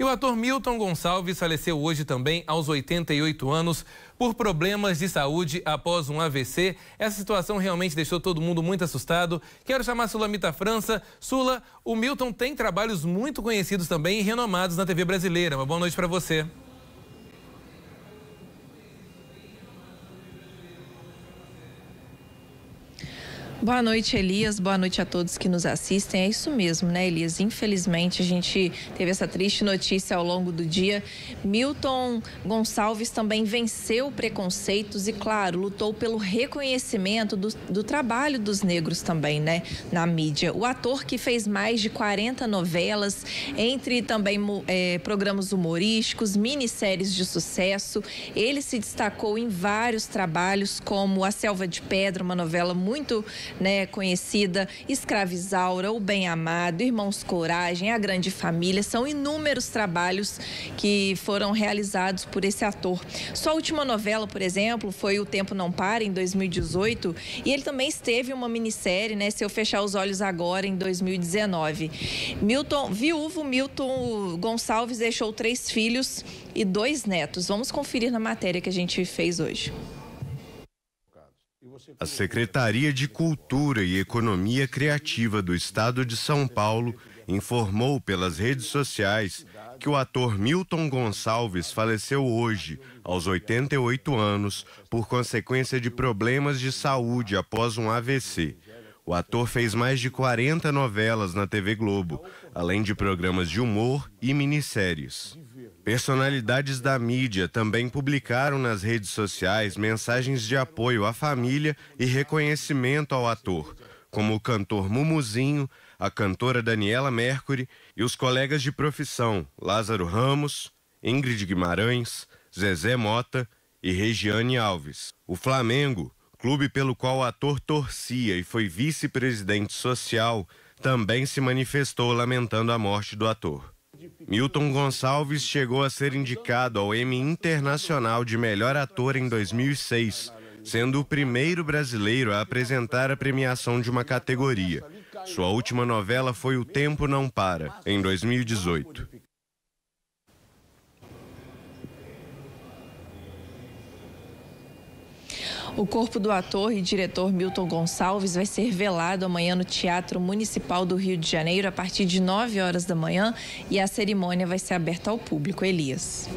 E o ator Milton Gonçalves faleceu hoje também aos 88 anos por problemas de saúde após um AVC. Essa situação realmente deixou todo mundo muito assustado. Quero chamar Sulamita França. Sula, o Milton tem trabalhos muito conhecidos também e renomados na TV brasileira. Uma boa noite para você. Boa noite, Elias. Boa noite a todos que nos assistem. É isso mesmo, né, Elias? Infelizmente, a gente teve essa triste notícia ao longo do dia. Milton Gonçalves também venceu preconceitos e, claro, lutou pelo reconhecimento do, do trabalho dos negros também, né, na mídia. O ator que fez mais de 40 novelas, entre também é, programas humorísticos, minisséries de sucesso, ele se destacou em vários trabalhos, como A Selva de Pedra, uma novela muito né, conhecida, Escravizaura, O Bem Amado, Irmãos Coragem, A Grande Família, são inúmeros trabalhos que foram realizados por esse ator. Sua última novela, por exemplo, foi O Tempo Não Para, em 2018, e ele também esteve em uma minissérie, né, Se Eu Fechar os Olhos Agora, em 2019. Milton, viúvo Milton Gonçalves deixou três filhos e dois netos. Vamos conferir na matéria que a gente fez hoje. A Secretaria de é Cultura e Economia Criativa do Estado de São Paulo informou pelas redes sociais que o ator Milton Gonçalves faleceu hoje, aos 88 anos, por consequência de problemas de saúde após um AVC. O ator fez mais de 40 novelas na TV Globo, além de programas de humor e minisséries. Personalidades da mídia também publicaram nas redes sociais mensagens de apoio à família e reconhecimento ao ator, como o cantor Mumuzinho, a cantora Daniela Mercury e os colegas de profissão Lázaro Ramos, Ingrid Guimarães, Zezé Mota e Regiane Alves. O Flamengo clube pelo qual o ator torcia e foi vice-presidente social, também se manifestou lamentando a morte do ator. Milton Gonçalves chegou a ser indicado ao Emmy Internacional de Melhor Ator em 2006, sendo o primeiro brasileiro a apresentar a premiação de uma categoria. Sua última novela foi O Tempo Não Para, em 2018. O corpo do ator e diretor Milton Gonçalves vai ser velado amanhã no Teatro Municipal do Rio de Janeiro a partir de 9 horas da manhã e a cerimônia vai ser aberta ao público. Elias.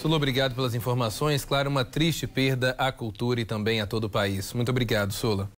Sula, obrigado pelas informações. Claro, uma triste perda à cultura e também a todo o país. Muito obrigado, Sula.